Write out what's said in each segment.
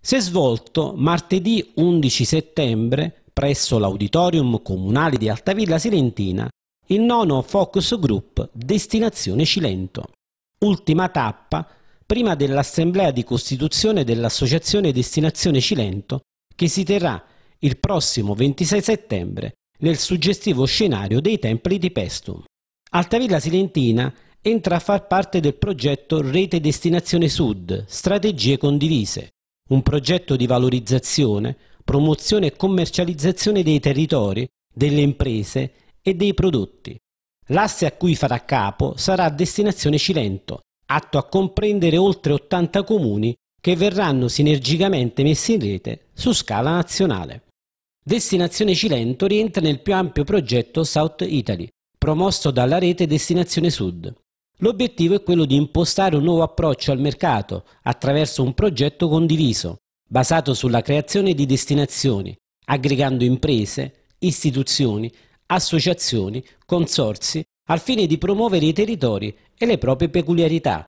si è svolto martedì 11 settembre presso l'Auditorium Comunale di Altavilla Silentina il nono Focus Group Destinazione Cilento. Ultima tappa prima dell'assemblea di costituzione dell'Associazione Destinazione Cilento che si terrà il prossimo 26 settembre nel suggestivo scenario dei Templi di Pestum. Altavilla Silentina entra a far parte del progetto Rete Destinazione Sud, Strategie Condivise, un progetto di valorizzazione, promozione e commercializzazione dei territori, delle imprese e dei prodotti. L'asse a cui farà capo sarà Destinazione Cilento, atto a comprendere oltre 80 comuni che verranno sinergicamente messi in rete su scala nazionale. Destinazione Cilento rientra nel più ampio progetto South Italy, promosso dalla rete Destinazione Sud, L'obiettivo è quello di impostare un nuovo approccio al mercato attraverso un progetto condiviso, basato sulla creazione di destinazioni, aggregando imprese, istituzioni, associazioni, consorsi, al fine di promuovere i territori e le proprie peculiarità,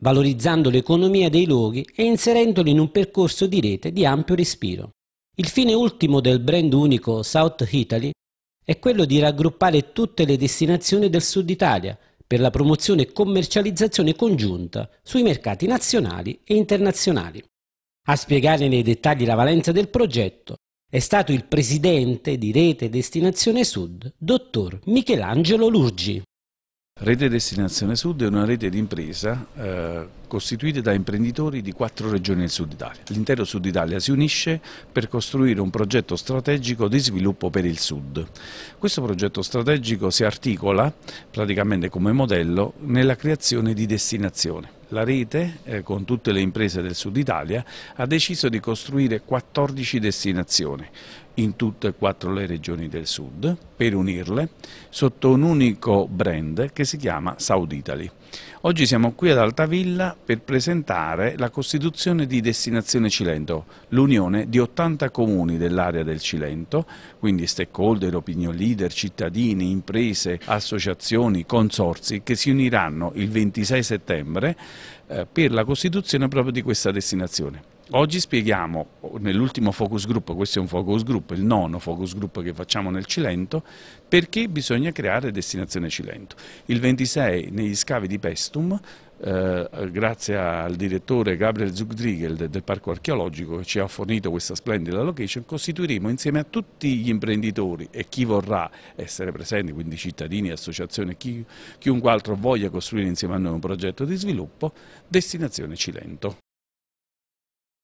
valorizzando l'economia dei luoghi e inserendoli in un percorso di rete di ampio respiro. Il fine ultimo del brand unico South Italy è quello di raggruppare tutte le destinazioni del Sud Italia, per la promozione e commercializzazione congiunta sui mercati nazionali e internazionali. A spiegare nei dettagli la valenza del progetto è stato il presidente di Rete Destinazione Sud, dottor Michelangelo Lurgi. Rete Destinazione Sud è una rete di impresa eh, costituita da imprenditori di quattro regioni del Sud Italia. L'intero Sud Italia si unisce per costruire un progetto strategico di sviluppo per il Sud. Questo progetto strategico si articola praticamente come modello nella creazione di destinazione. La rete, eh, con tutte le imprese del sud Italia, ha deciso di costruire 14 destinazioni in tutte e quattro le regioni del sud per unirle sotto un unico brand che si chiama South Italy. Oggi siamo qui ad Altavilla per presentare la costituzione di Destinazione Cilento, l'unione di 80 comuni dell'area del Cilento, quindi stakeholder, opinion leader, cittadini, imprese, associazioni, consorzi che si uniranno il 26 settembre eh, per la costituzione proprio di questa destinazione. Oggi spieghiamo nell'ultimo focus group, questo è un focus group, il nono focus group che facciamo nel Cilento, perché bisogna creare destinazione Cilento. Il 26 negli scavi di Pestum eh, grazie al direttore Gabriel Zugdriegel del, Parco Archeologico che ci ha fornito questa splendida location, costituiremo insieme a tutti gli imprenditori e chi vorrà essere presente, quindi cittadini, associazioni, chi, chiunque altro voglia costruire insieme a noi un progetto di sviluppo, Destinazione Cilento.